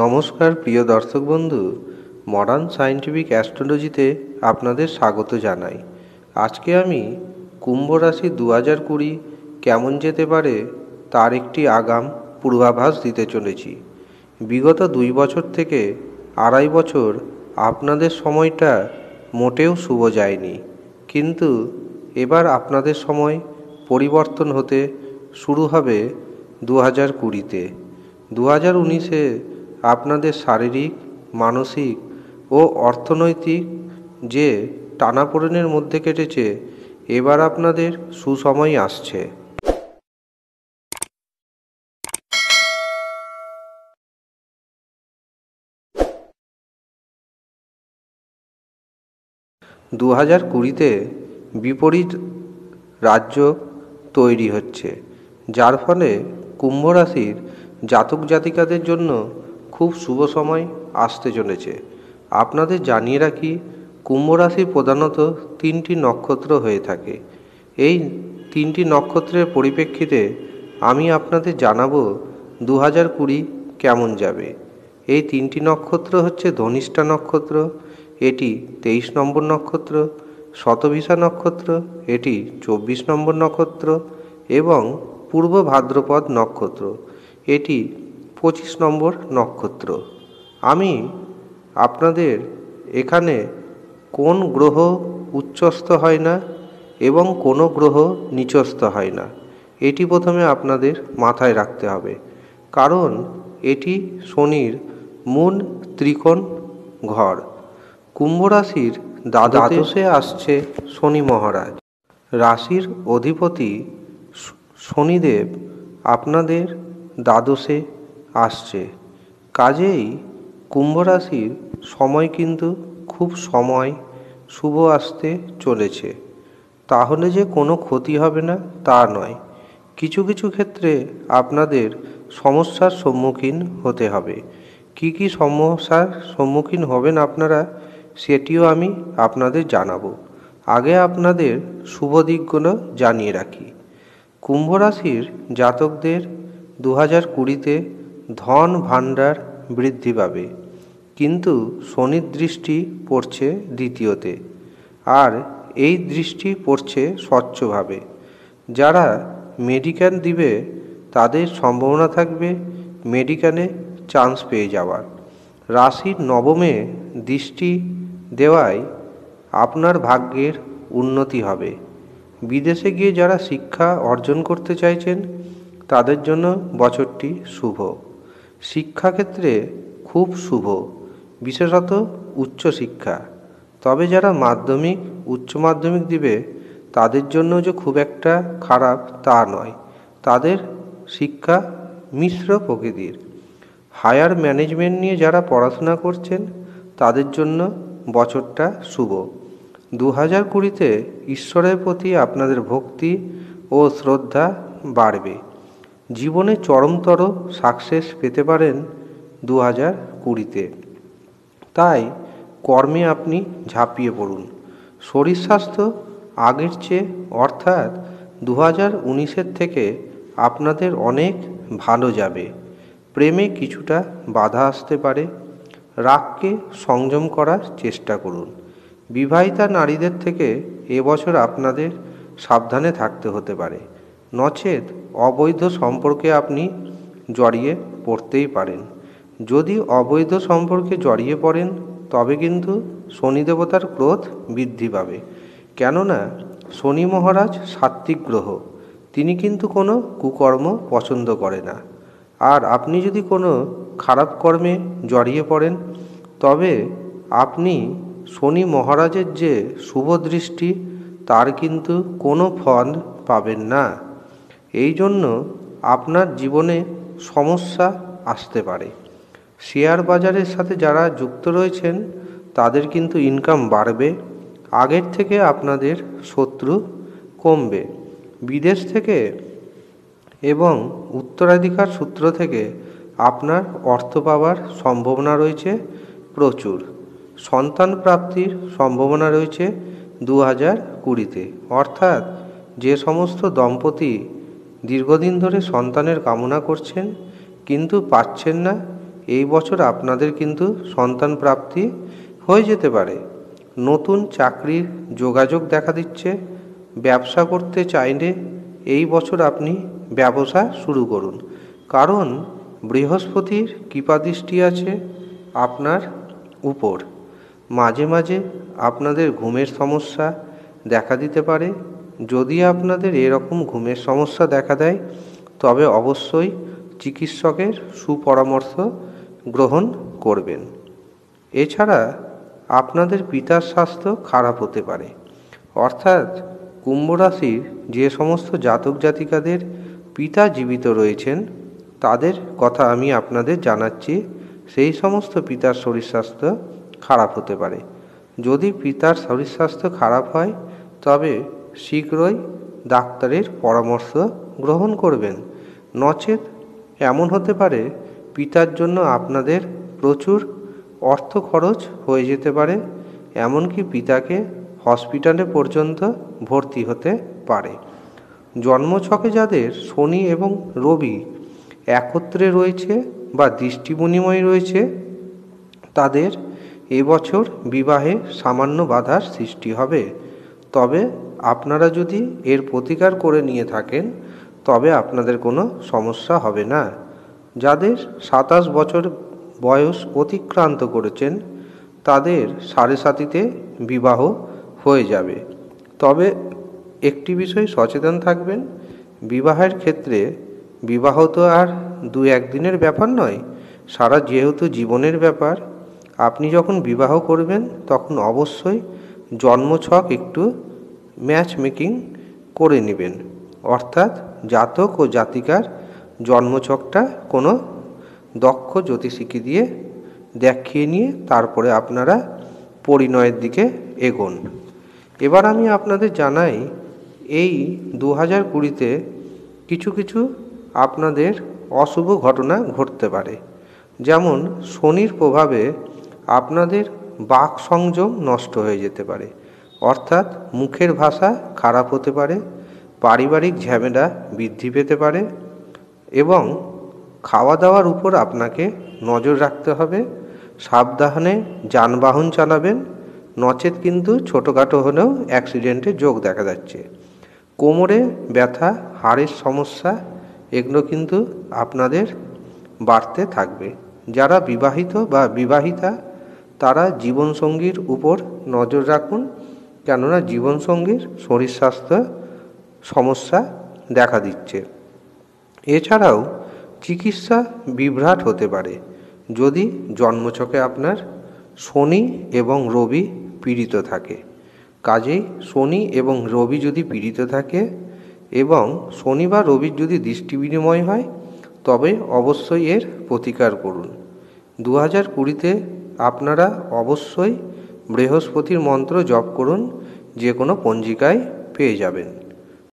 নমস্কার প্রিয় দর্শক বন্ধু মডার্ন সায়েন্টিফিক অ্যাস্ট্রোলজিতে আপনাদের স্বাগত জানাই আজকে আমি কুম্ভ রাশি দু হাজার কুড়ি কেমন যেতে পারে তার একটি আগাম পূর্বাভাস দিতে চলেছি বিগত দুই বছর থেকে আড়াই বছর আপনাদের সময়টা মোটেও শুভ যায়নি কিন্তু এবার আপনাদের সময় পরিবর্তন হতে শুরু হবে দু হাজার কুড়িতে দু হাজার উনিশে আপনাদের শারীরিক মানসিক ও অর্থনৈতিক যে টানাপোড়েনের মধ্যে কেটেছে এবার আপনাদের সুসময় আসছে দু হাজার কুড়িতে বিপরীত রাজ্য তৈরি হচ্ছে যার ফলে কুম্ভ রাশির জাতক জাতিকাদের জন্য খুব শুভ সময় আসতে চলেছে আপনাদের জানিয়ে রাখি কুম্ভ রাশি প্রধানত তিনটি নক্ষত্র হয়ে থাকে এই তিনটি নক্ষত্রের পরিপ্রেক্ষিতে আমি আপনাদের জানাবো দু হাজার কুড়ি কেমন যাবে এই তিনটি নক্ষত্র হচ্ছে ধনিষ্ঠা নক্ষত্র এটি তেইশ নম্বর নক্ষত্র শতভিসা নক্ষত্র এটি চব্বিশ নম্বর নক্ষত্র এবং পূর্ব ভাদ্রপদ নক্ষত্র এটি পঁচিশ নম্বর নক্ষত্র আমি আপনাদের এখানে কোন গ্রহ উচ্চস্থ হয় না এবং কোনো গ্রহ নিচস্থ হয় না এটি প্রথমে আপনাদের মাথায় রাখতে হবে কারণ এটি শনির মূল ত্রিকোণ ঘর কুম্ভ রাশির দ্বাদশে আসছে শনি মহারাজ রাশির অধিপতি শনিদেব আপনাদের দ্বাদশে আসছে কাজেই কুম্ভ রাশির সময় কিন্তু খুব সময় শুভ আসতে চলেছে তাহলে যে কোনো ক্ষতি হবে না তা নয় কিছু কিছু ক্ষেত্রে আপনাদের সমস্যার সম্মুখীন হতে হবে কি কি সমস্যার সম্মুখীন হবেন আপনারা সেটিও আমি আপনাদের জানাবো আগে আপনাদের শুভ দিকগুলো জানিয়ে রাখি কুম্ভ রাশির জাতকদের দু হাজার কুড়িতে ধন ভাণ্ডার বৃদ্ধি পাবে কিন্তু শনির দৃষ্টি পড়ছে দ্বিতীয়তে আর এই দৃষ্টি পড়ছে স্বচ্ছভাবে যারা মেডিকেল দিবে তাদের সম্ভাবনা থাকবে মেডিকেলে চান্স পেয়ে যাওয়ার রাশির নবমে দৃষ্টি দেওয়ায় আপনার ভাগ্যের উন্নতি হবে বিদেশে গিয়ে যারা শিক্ষা অর্জন করতে চাইছেন তাদের জন্য বছরটি শুভ শিক্ষাক্ষেত্রে খুব শুভ বিশেষত উচ্চশিক্ষা তবে যারা মাধ্যমিক উচ্চ মাধ্যমিক দিবে তাদের জন্য যে খুব একটা খারাপ তা নয় তাদের শিক্ষা মিশ্র প্রকৃতির হায়ার ম্যানেজমেন্ট নিয়ে যারা পড়াশোনা করছেন তাদের জন্য বছরটা শুভ দু হাজার কুড়িতে ঈশ্বরের প্রতি আপনাদের ভক্তি ও শ্রদ্ধা বাড়বে জীবনে চরমতর সাকসেস পেতে পারেন দু হাজার কুড়িতে তাই কর্মে আপনি ঝাঁপিয়ে পড়ুন শরীর স্বাস্থ্য আগের চেয়ে অর্থাৎ দু হাজার উনিশের থেকে আপনাদের অনেক ভালো যাবে প্রেমে কিছুটা বাধা আসতে পারে রাগকে সংযম করার চেষ্টা করুন বিবাহিতা নারীদের থেকে এবছর আপনাদের সাবধানে থাকতে হতে পারে নচেত অবৈধ সম্পর্কে আপনি জড়িয়ে পড়তেই পারেন যদি অবৈধ সম্পর্কে জড়িয়ে পড়েন তবে কিন্তু শনি দেবতার ক্রোধ বৃদ্ধি পাবে কেননা শনি মহারাজ সাত্ত্বিক গ্রহ তিনি কিন্তু কোনো কুকর্ম পছন্দ করে না আর আপনি যদি কোনো খারাপ কর্মে জড়িয়ে পড়েন তবে আপনি শনি মহারাজের যে শুভ দৃষ্টি তার কিন্তু কোনো ফল পাবেন না এই জন্য আপনার জীবনে সমস্যা আসতে পারে শেয়ার বাজারের সাথে যারা যুক্ত রয়েছেন তাদের কিন্তু ইনকাম বাড়বে আগের থেকে আপনাদের শত্রু কমবে বিদেশ থেকে এবং উত্তরাধিকার সূত্র থেকে আপনার অর্থ পাওয়ার সম্ভাবনা রয়েছে প্রচুর সন্তান প্রাপ্তির সম্ভাবনা রয়েছে দু হাজার কুড়িতে অর্থাৎ যে সমস্ত দম্পতি দীর্ঘদিন ধরে সন্তানের কামনা করছেন কিন্তু পাচ্ছেন না এই বছর আপনাদের কিন্তু সন্তান প্রাপ্তি হয়ে যেতে পারে নতুন চাকরির যোগাযোগ দেখা দিচ্ছে ব্যবসা করতে চাইলে এই বছর আপনি ব্যবসা শুরু করুন কারণ বৃহস্পতির কৃপাদৃষ্টি আছে আপনার উপর মাঝে মাঝে আপনাদের ঘুমের সমস্যা দেখা দিতে পারে যদি আপনাদের এরকম ঘুমের সমস্যা দেখা দেয় তবে অবশ্যই চিকিৎসকের সুপরামর্শ গ্রহণ করবেন এছাড়া আপনাদের পিতার স্বাস্থ্য খারাপ হতে পারে অর্থাৎ কুম্ভ রাশির যে সমস্ত জাতক জাতিকাদের পিতা জীবিত রয়েছেন তাদের কথা আমি আপনাদের জানাচ্ছি সেই সমস্ত পিতার শরীর স্বাস্থ্য খারাপ হতে পারে যদি পিতার শরীর স্বাস্থ্য খারাপ হয় তবে শীঘ্রই ডাক্তারের পরামর্শ গ্রহণ করবেন নচেত এমন হতে পারে পিতার জন্য আপনাদের প্রচুর অর্থ খরচ হয়ে যেতে পারে এমনকি পিতাকে হসপিটালে পর্যন্ত ভর্তি হতে পারে জন্মছকে যাদের শনি এবং রবি একত্রে রয়েছে বা দৃষ্টিমণিময় রয়েছে তাদের এবছর বিবাহে সামান্য বাধার সৃষ্টি হবে তবে আপনারা যদি এর প্রতিকার করে নিয়ে থাকেন তবে আপনাদের কোনো সমস্যা হবে না যাদের সাতাশ বছর বয়স অতিক্রান্ত করেছেন তাদের সাড়ে সাতিতে বিবাহ হয়ে যাবে তবে একটি বিষয় সচেতন থাকবেন বিবাহের ক্ষেত্রে বিবাহ তো আর দু একদিনের ব্যাপার নয় সারা যেহেতু জীবনের ব্যাপার আপনি যখন বিবাহ করবেন তখন অবশ্যই জন্মছক একটু ম্যাচ মেকিং করে নেবেন অর্থাৎ জাতক ও জাতিকার জন্মচকটা কোনো দক্ষ জ্যোতিষীকে দিয়ে দেখিয়ে নিয়ে তারপরে আপনারা পরিণয়ের দিকে এগোন এবার আমি আপনাদের জানাই এই দু হাজার কুড়িতে কিছু কিছু আপনাদের অশুভ ঘটনা ঘটতে পারে যেমন শনির প্রভাবে আপনাদের বাক সংযম নষ্ট হয়ে যেতে পারে অর্থাৎ মুখের ভাষা খারাপ হতে পারে পারিবারিক ঝামেলা বৃদ্ধি পেতে পারে এবং খাওয়া দাওয়ার উপর আপনাকে নজর রাখতে হবে সাবধানে যানবাহন চালাবেন নচেত কিন্তু ছোটোখাটো হলেও অ্যাক্সিডেন্টে যোগ দেখা যাচ্ছে কোমরে ব্যথা হাড়ের সমস্যা এগুলো কিন্তু আপনাদের বাড়তে থাকবে যারা বিবাহিত বা বিবাহিতা তারা জীবনসঙ্গীর উপর নজর রাখুন কেননা জীবনসঙ্গীর শরীর স্বাস্থ্য সমস্যা দেখা দিচ্ছে এছাড়াও চিকিৎসা বিভ্রাট হতে পারে যদি জন্মছকে আপনার শনি এবং রবি পীড়িত থাকে কাজেই শনি এবং রবি যদি পীড়িত থাকে এবং শনি বা রবির যদি দৃষ্টি বিনিময় হয় তবে অবশ্যই এর প্রতিকার করুন দু হাজার কুড়িতে আপনারা অবশ্যই বৃহস্পতির মন্ত্র জপ করুন যে কোনো পঞ্জিকায় পেয়ে যাবেন